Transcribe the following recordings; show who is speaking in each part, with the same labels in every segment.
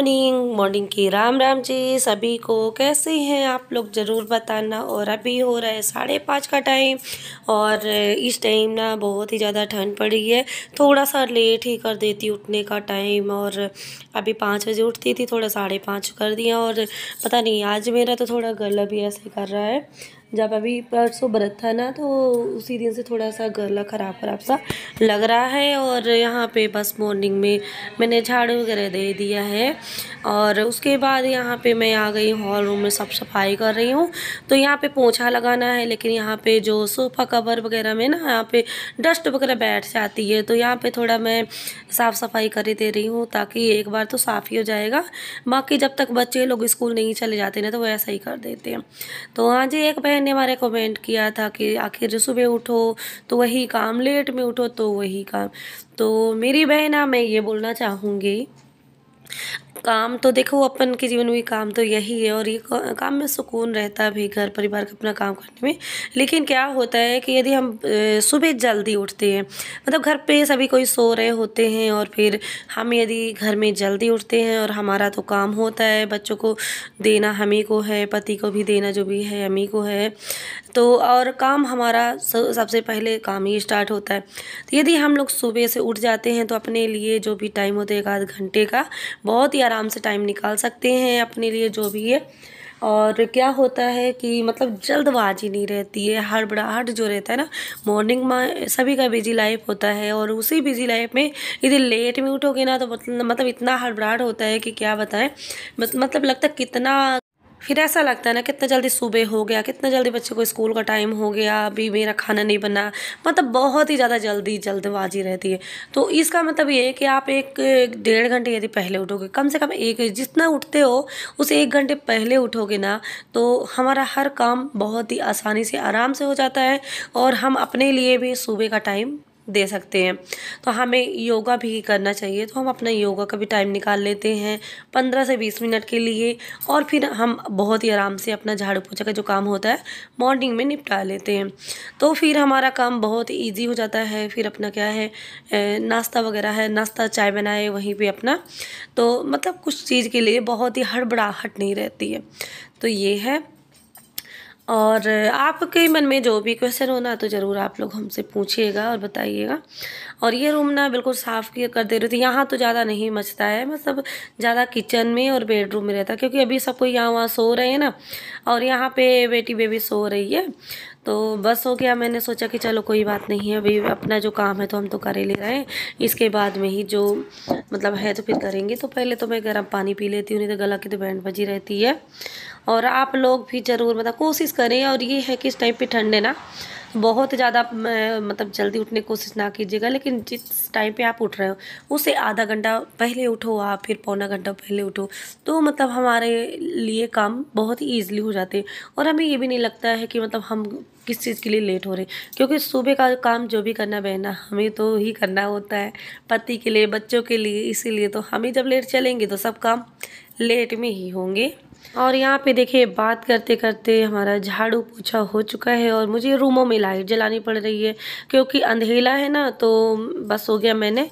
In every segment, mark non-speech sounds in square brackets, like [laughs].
Speaker 1: morning morning की राम राम जी सभी को कैसे हैं आप लोग ज़रूर बताना और अभी हो रहा है साढ़े पाँच का टाइम और इस टाइम ना बहुत ही ज़्यादा ठंड पड़ी है थोड़ा सा लेट ही कर देती उठने का टाइम और अभी पाँच बजे उठती थी थोड़ा साढ़े पाँच कर दिया और पता नहीं आज मेरा तो थोड़ा गला भी ऐसे कर रहा है जब अभी परसों व्रत था ना तो उसी दिन से थोड़ा सा गला ख़राब खराब सा लग रहा है और यहाँ पे बस मॉर्निंग में मैंने झाड़ू वगैरह दे दिया है और उसके बाद यहाँ पे मैं आ गई हॉल रूम में सब सफाई कर रही हूँ तो यहाँ पे पोछा लगाना है लेकिन यहाँ पे जो सोफ़ा कवर वगैरह में ना यहाँ पे डस्ट वगैरह बैठ जाती है तो यहाँ पर थोड़ा मैं साफ़ सफाई कर दे रही हूँ ताकि एक बार तो साफ़ ही हो जाएगा बाकी जब तक बच्चे लोग स्कूल नहीं चले जाते ना तो वो ऐसा ही कर देते हैं तो हाँ जी एक बहन बहन ने हमारे कमेंट किया था कि आखिर सुबह उठो तो वही काम लेट में उठो तो वही काम तो मेरी बहन हाँ, मैं ये बोलना चाहूँगी काम तो देखो अपन के जीवन में काम तो यही है और ये काम में सुकून रहता है भी घर परिवार का अपना काम करने में लेकिन क्या होता है कि यदि हम सुबह जल्दी उठते हैं मतलब घर पे सभी कोई सो रहे होते हैं और फिर हम यदि घर में जल्दी उठते हैं और हमारा तो काम होता है बच्चों को देना हमी को है पति को भी देना जो भी है हमी को है तो और काम हमारा सबसे पहले काम ही स्टार्ट होता है तो यदि हम लोग सुबह से उठ जाते हैं तो अपने लिए जो भी टाइम होता है एक आध घंटे का बहुत ही आराम से टाइम निकाल सकते हैं अपने लिए जो भी है और क्या होता है कि मतलब जल्दबाजी नहीं रहती है हड़बड़ाहट जो रहता है ना मॉर्निंग में सभी का बिजी लाइफ होता है और उसी बिजी लाइफ में यदि लेट में उठोगे ना तो मतलब, मतलब इतना हड़बड़ाहट होता है कि क्या बताएं मतलब लगता कितना फिर ऐसा लगता है ना कितना जल्दी सुबह हो गया कितना जल्दी बच्चे को स्कूल का टाइम हो गया अभी मेरा खाना नहीं बना मतलब बहुत ही ज़्यादा जल्दी जल्दबाजी रहती है तो इसका मतलब ये है कि आप एक डेढ़ घंटे यदि पहले उठोगे कम से कम एक जितना उठते हो उस एक घंटे पहले उठोगे ना तो हमारा हर काम बहुत ही आसानी से आराम से हो जाता है और हम अपने लिए भी सुबह का टाइम दे सकते हैं तो हमें योगा भी करना चाहिए तो हम अपना योगा का भी टाइम निकाल लेते हैं पंद्रह से बीस मिनट के लिए और फिर हम बहुत ही आराम से अपना झाड़ू पोछा का जो काम होता है मॉर्निंग में निपटा लेते हैं तो फिर हमारा काम बहुत ईजी हो जाता है फिर अपना क्या है नाश्ता वगैरह है नाश्ता चाय बनाए वहीं पर अपना तो मतलब कुछ चीज़ के लिए बहुत ही हड़बड़ाहट नहीं रहती है तो ये है और आपके मन में जो भी क्वेश्चन होना तो ज़रूर आप लोग हमसे पूछिएगा और बताइएगा और ये रूम ना बिल्कुल साफ़ कर दे रही थी यहाँ तो ज़्यादा नहीं मचता है मतलब ज़्यादा किचन में और बेडरूम में रहता है क्योंकि अभी सब कोई यहाँ वहाँ सो रहे हैं ना और यहाँ पे बेटी बेबी सो रही है तो बस हो गया मैंने सोचा कि चलो कोई बात नहीं है अभी अपना जो काम है तो हम तो कर ही ले रहे हैं इसके बाद में ही जो मतलब है तो फिर करेंगे तो पहले तो मैं गर्म पानी पी लेती हूँ नहीं तो गला की तो बैंड बजी रहती है और आप लोग भी ज़रूर मतलब कोशिश करें और ये है कि इस टाइम पे है ना बहुत ज़्यादा मतलब जल्दी उठने की कोशिश ना कीजिएगा लेकिन जिस टाइम पे आप उठ रहे हो उसे आधा घंटा पहले उठो आप फिर पौना घंटा पहले उठो तो मतलब हमारे लिए काम बहुत ही ईजिली हो जाते हैं और हमें ये भी नहीं लगता है कि मतलब हम किस चीज़ के लिए लेट हो रहे हैं क्योंकि सुबह का काम जो भी करना बहना हमें तो ही करना होता है पति के लिए बच्चों के लिए इसीलिए तो हमें जब लेट चलेंगे तो सब काम लेट में ही होंगे और यहाँ पे देखिए बात करते करते हमारा झाड़ू पोछा हो चुका है और मुझे रूमों में लाइट जलानी पड़ रही है क्योंकि अंधेला है ना तो बस हो गया मैंने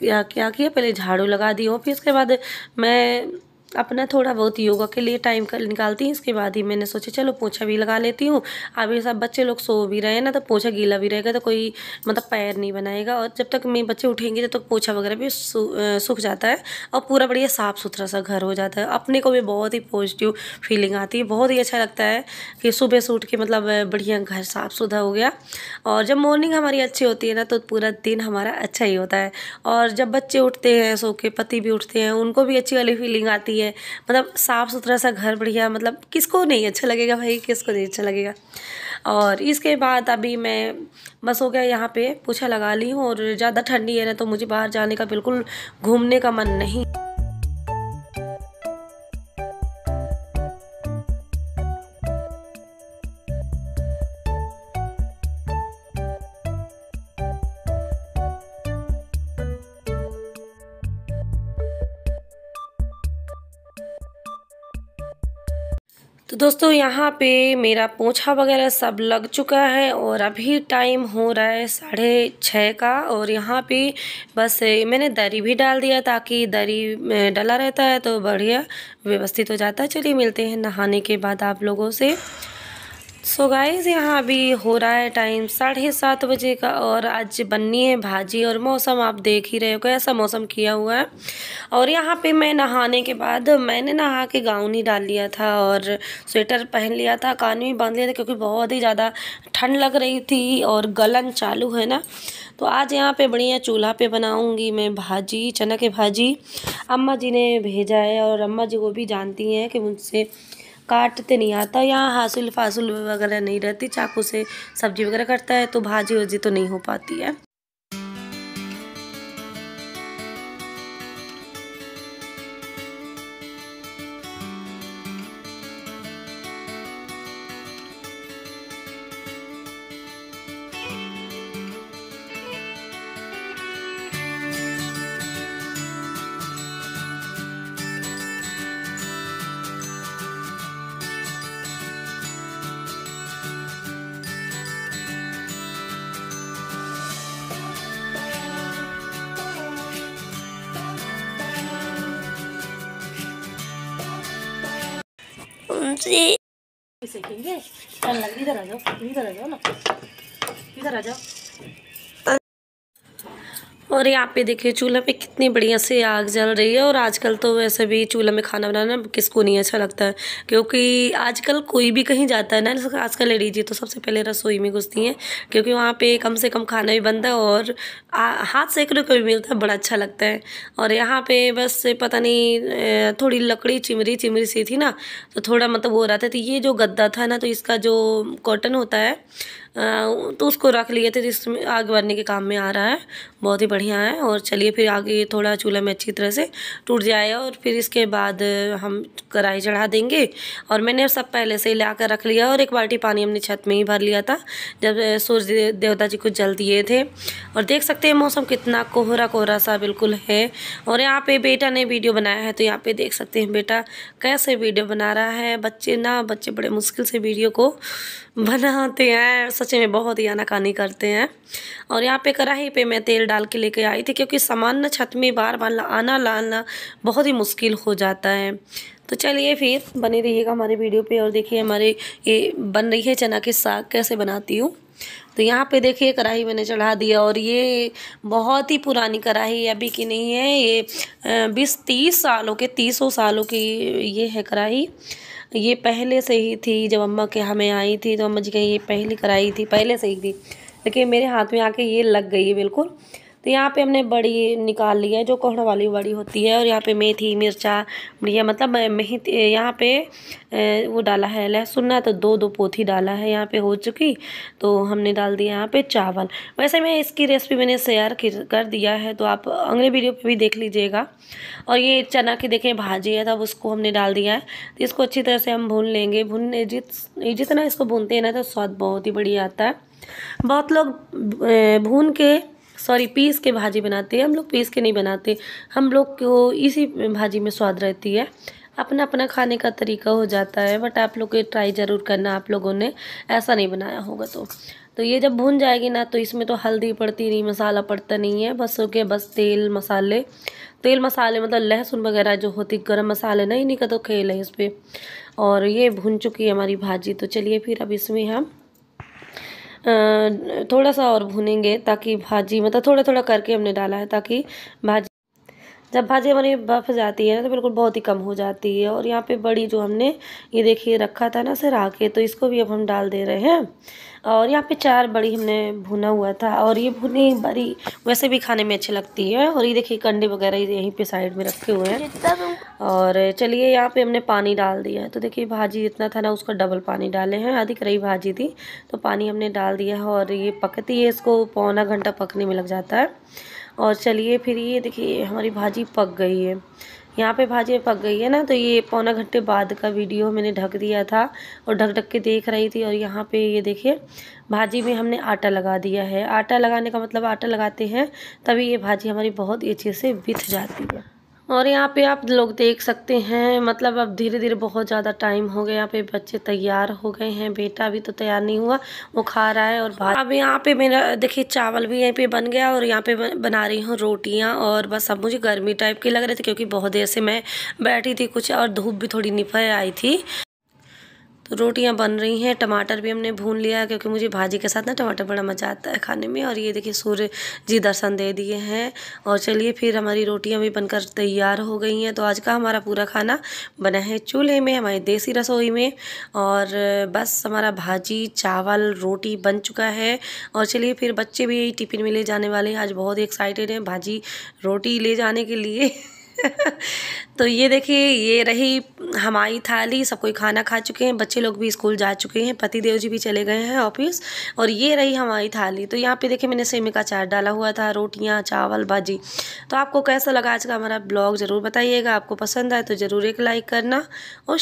Speaker 1: क्या क्या किया पहले झाड़ू लगा दी और फिर उसके बाद मैं अपना थोड़ा बहुत योगा के लिए टाइम कर निकालती हैं इसके बाद ही मैंने सोचा चलो पोछा भी लगा लेती हूँ अभी सब बच्चे लोग सो भी रहे हैं ना तो पोछा गीला भी रहेगा तो कोई मतलब पैर नहीं बनाएगा और जब तक मेरे बच्चे उठेंगे जब तक तो पोछा वगैरह भी सूख जाता है और पूरा बढ़िया साफ़ सुथरा सा घर हो जाता है अपने को भी बहुत ही पॉजिटिव फीलिंग आती है बहुत ही अच्छा लगता है कि सुबह से उठ के मतलब बढ़िया घर साफ़ सुथरा हो गया और जब मॉर्निंग हमारी अच्छी होती है ना तो पूरा दिन हमारा अच्छा ही होता है और जब बच्चे उठते हैं सो के पति भी उठते हैं उनको भी अच्छी वाली फीलिंग आती है रही है मतलब साफ़ सुथरा सा घर बढ़िया मतलब किसको नहीं अच्छा लगेगा भाई किसको नहीं अच्छा लगेगा और इसके बाद अभी मैं बस हो गया यहाँ पे पूछा लगा ली हूँ और ज़्यादा ठंडी है ना तो मुझे बाहर जाने का बिल्कुल घूमने का मन नहीं तो दोस्तों यहाँ पे मेरा पोछा वगैरह सब लग चुका है और अभी टाइम हो रहा है साढ़े छः का और यहाँ पे बस मैंने दरी भी डाल दिया ताकि दरी डला रहता है तो बढ़िया व्यवस्थित हो जाता है चलिए मिलते हैं नहाने के बाद आप लोगों से सो गाइज यहाँ अभी हो रहा है टाइम साढ़े सात बजे का और आज बननी है भाजी और मौसम आप देख ही रहे हो ऐसा मौसम किया हुआ है और यहाँ पे मैं नहाने के बाद मैंने नहा के गाउन ही डाल लिया था और स्वेटर पहन लिया था कान भी बांध लिया था क्योंकि बहुत ही ज़्यादा ठंड लग रही थी और गलन चालू है ना तो आज यहाँ पर बढ़िया चूल्हा पे बनाऊँगी मैं भाजी चना के भाजी अम्मा जी ने भेजा है और अम्मा जी वो भी जानती हैं कि मुझसे काटते नहीं आता यहाँ हासुल फासुल वगैरह नहीं रहती चाकू से सब्जी वगैरह कटता है तो भाजी वजी तो नहीं हो पाती है से सेकेंगे लग इधर आ जाओ इधर आ जाओ ना इधर आ जाओ और यहाँ पे देखिए चूल्हे पे कितनी बढ़िया से आग जल रही है और आजकल तो वैसे भी चूल्हे में खाना बनाना किसको नहीं अच्छा लगता है क्योंकि आजकल कोई भी कहीं जाता है ना आजकल लेडीज तो सबसे पहले रसोई में घुसती हैं क्योंकि वहाँ पे कम से कम खाना भी बनता है और हाथ सेकने को भी मिलता है बड़ा अच्छा लगता है और यहाँ पर बस पता नहीं थोड़ी लकड़ी चिमरी चिमरी सी थी ना तो थोड़ा मतलब हो रहा था तो ये जो गद्दा था ना तो इसका जो कॉटन होता है तो उसको रख लिए थे जिसमें आग भरने के काम में आ रहा है बहुत ही बढ़िया है और चलिए फिर आगे थोड़ा चूल्हा में अच्छी तरह से टूट जाए और फिर इसके बाद हम कढ़ाई चढ़ा देंगे और मैंने सब पहले से ला कर रख लिया और एक बाल्टी पानी हमने छत में ही भर लिया था जब सूर्य देवता जी को जल दिए थे और देख सकते हैं मौसम कितना कोहरा कोहरा सा बिल्कुल है और यहाँ पर बेटा ने वीडियो बनाया है तो यहाँ पर देख सकते हैं बेटा कैसे वीडियो बना रहा है बच्चे ना बच्चे बड़े मुश्किल से वीडियो को बनाते हैं सच में बहुत ही आनाकानी करते हैं और यहाँ पे कढ़ाई पे मैं तेल डाल के लेके आई थी क्योंकि सामान्य छत में बार बार आना लाना बहुत ही मुश्किल हो जाता है तो चलिए फिर बने रहिएगा हमारे वीडियो पे और देखिए हमारे ये बन रही है चना के साग कैसे बनाती हूँ तो यहाँ पे देखिए कढ़ाई मैंने चढ़ा दिया और ये बहुत ही पुरानी कढ़ाई अभी की नहीं है ये बीस तीस सालों के तीसों सालों की ये है कढ़ाई ये पहले से ही थी जब अम्मा के हमें आई थी तो अम्मा जी कहीं ये पहले कराई थी पहले से ही थी लेकिन मेरे हाथ में आके ये लग गई है बिल्कुल तो यहाँ पे हमने बड़ी निकाल ली है जो कोहड़ वाली बड़ी होती है और यहाँ पे मेथी मिर्चा बढ़िया मतलब मेहित यहाँ पे वो डाला है लहसुन तो दो दो पोथी डाला है यहाँ पे हो चुकी तो हमने डाल दिया यहाँ पे चावल वैसे मैं इसकी रेसिपी मैंने शेयर कर दिया है तो आप अगले वीडियो पर भी देख लीजिएगा और ये चना की देखें भाजी है तब उसको हमने डाल दिया है तो इसको अच्छी तरह से हम भून लेंगे भून जित जितना इसको भूनते हैं ना तो स्वाद बहुत ही बढ़िया आता है बहुत लोग भून के सॉरी पीस के भाजी बनाते हैं हम लोग पीस के नहीं बनाते हम लोग को इसी भाजी में स्वाद रहती है अपना अपना खाने का तरीका हो जाता है बट आप लोग ट्राई ज़रूर करना आप लोगों ने ऐसा नहीं बनाया होगा तो तो ये जब भून जाएगी ना तो इसमें तो हल्दी पड़ती नहीं मसाला पड़ता नहीं है बस ओके बस तेल मसाले तेल मसाले मतलब लहसुन वगैरह जो होती गरम मसाले ना इन्हीं का तो खेल है इस पर और ये भून चुकी है हमारी भाजी तो चलिए फिर अब इसमें हम थोड़ा सा और भुनेंगे ताकि भाजी मतलब थोड़ा थोड़ा करके हमने डाला है ताकि भाजी जब भाजी हमारी बफ जाती है ना तो बिल्कुल बहुत ही कम हो जाती है और यहाँ पे बड़ी जो हमने ये देखिए रखा था ना सर आके तो इसको भी अब हम डाल दे रहे हैं और यहाँ पे चार बड़ी हमने भुना हुआ था और ये भुनी बड़ी वैसे भी खाने में अच्छी लगती है और ये देखिए कंडे वगैरह यहीं पे साइड में रखे हुए हैं और चलिए यहाँ पे हमने पानी डाल दिया है तो देखिए भाजी जितना था ना उसका डबल पानी डाले हैं आधी रही भाजी थी तो पानी हमने डाल दिया है और ये पकती है इसको पौना घंटा पकने में लग जाता है और चलिए फिर ये देखिए हमारी भाजी पक गई है यहाँ पे भाजी पक गई है ना तो ये पौना घंटे बाद का वीडियो मैंने ढक दिया था और ढक ढक के देख रही थी और यहाँ पे ये देखिए भाजी में हमने आटा लगा दिया है आटा लगाने का मतलब आटा लगाते हैं तभी ये भाजी हमारी बहुत अच्छे से बिथ जाती है और यहाँ पे आप लोग देख सकते हैं मतलब अब धीरे धीरे बहुत ज़्यादा टाइम हो गया यहाँ पे बच्चे तैयार हो गए हैं बेटा अभी तो तैयार नहीं हुआ वो खा रहा है और भात अब यहाँ पे मेरा देखिए चावल भी यहीं पे बन गया और यहाँ पे बना रही हूँ रोटियाँ और बस अब मुझे गर्मी टाइप की लग रही थी क्योंकि बहुत देर से मैं बैठी थी कुछ और धूप भी थोड़ी निफल आई थी तो रोटियाँ बन रही हैं टमाटर भी हमने भून लिया क्योंकि मुझे भाजी के साथ ना टमाटर बड़ा मज़ा आता है खाने में और ये देखिए सूर्य जी दर्शन दे दिए हैं और चलिए फिर हमारी रोटियाँ भी बनकर तैयार हो गई हैं तो आज का हमारा पूरा खाना बना है चूल्हे में हमारी देसी रसोई में और बस हमारा भाजी चावल रोटी बन चुका है और चलिए फिर बच्चे भी टिफ़िन में ले जाने वाले हैं आज बहुत एक्साइटेड हैं भाजी रोटी ले जाने के लिए [laughs] तो ये देखिए ये रही हमारी थाली सब कोई खाना खा चुके हैं बच्चे लोग भी स्कूल जा चुके हैं पति देव जी भी चले गए हैं ऑफिस और ये रही हमारी थाली तो यहाँ पे देखिए मैंने सेमी का चार डाला हुआ था रोटियाँ चावल भाजी तो आपको कैसा लगा आज का हमारा ब्लॉग ज़रूर बताइएगा आपको पसंद आए तो ज़रूर एक लाइक करना और